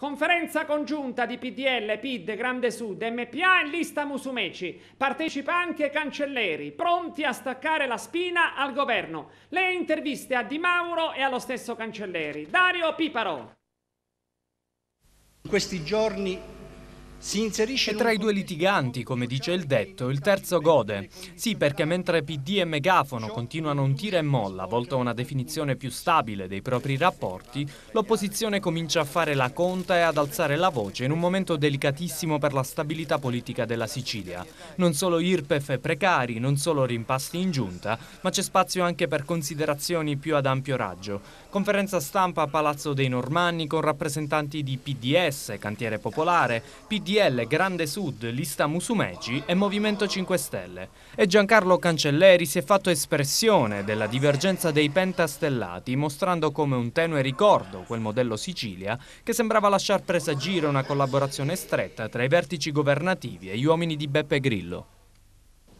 Conferenza congiunta di PDL, PID, Grande Sud, MPA e lista Musumeci. Partecipa anche cancelleri, pronti a staccare la spina al governo. Le interviste a Di Mauro e allo stesso cancelleri. Dario Piparo. In questi giorni si inserisce tra i due litiganti, come dice il detto, il terzo gode. Sì, perché mentre PD e Megafono continuano un tira e molla, volto a una definizione più stabile dei propri rapporti, l'opposizione comincia a fare la conta e ad alzare la voce in un momento delicatissimo per la stabilità politica della Sicilia. Non solo IRPEF precari, non solo rimpasti in giunta, ma c'è spazio anche per considerazioni più ad ampio raggio. Conferenza stampa a Palazzo dei Normanni con rappresentanti di PDS, Cantiere Popolare, PD PDL, Grande Sud, Lista Musumeci e Movimento 5 Stelle e Giancarlo Cancelleri si è fatto espressione della divergenza dei pentastellati mostrando come un tenue ricordo quel modello Sicilia che sembrava lasciar presagire una collaborazione stretta tra i vertici governativi e gli uomini di Beppe Grillo.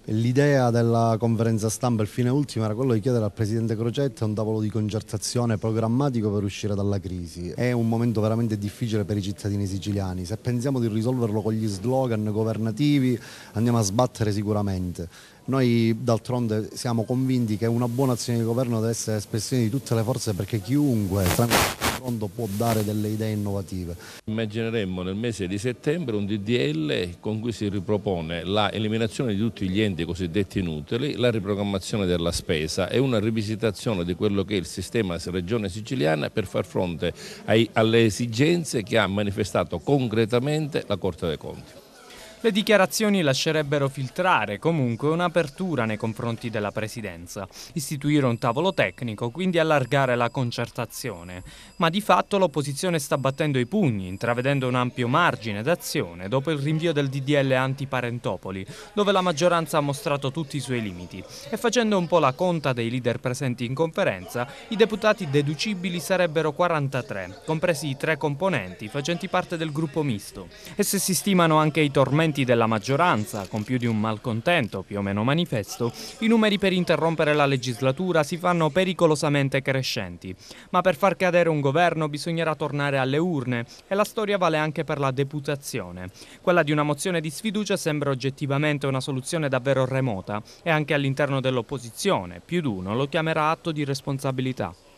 L'idea della conferenza stampa, il fine ultimo, era quello di chiedere al Presidente Crocetta un tavolo di concertazione programmatico per uscire dalla crisi. È un momento veramente difficile per i cittadini siciliani. Se pensiamo di risolverlo con gli slogan governativi andiamo a sbattere sicuramente. Noi d'altronde siamo convinti che una buona azione di governo deve essere espressione di tutte le forze perché chiunque confronto può dare delle idee innovative. Immagineremmo nel mese di settembre un DDL con cui si ripropone la eliminazione di tutti gli enti cosiddetti inutili, la riprogrammazione della spesa e una rivisitazione di quello che è il sistema regione siciliana per far fronte ai, alle esigenze che ha manifestato concretamente la Corte dei Conti. Le dichiarazioni lascerebbero filtrare comunque un'apertura nei confronti della Presidenza, istituire un tavolo tecnico, quindi allargare la concertazione. Ma di fatto l'opposizione sta battendo i pugni, intravedendo un ampio margine d'azione dopo il rinvio del DDL anti-Parentopoli, dove la maggioranza ha mostrato tutti i suoi limiti. E facendo un po' la conta dei leader presenti in conferenza, i deputati deducibili sarebbero 43, compresi i tre componenti facenti parte del gruppo misto. E se si stimano anche i tormenti esponenti della maggioranza, con più di un malcontento più o meno manifesto, i numeri per interrompere la legislatura si fanno pericolosamente crescenti. Ma per far cadere un governo bisognerà tornare alle urne e la storia vale anche per la deputazione. Quella di una mozione di sfiducia sembra oggettivamente una soluzione davvero remota e anche all'interno dell'opposizione più di uno lo chiamerà atto di responsabilità.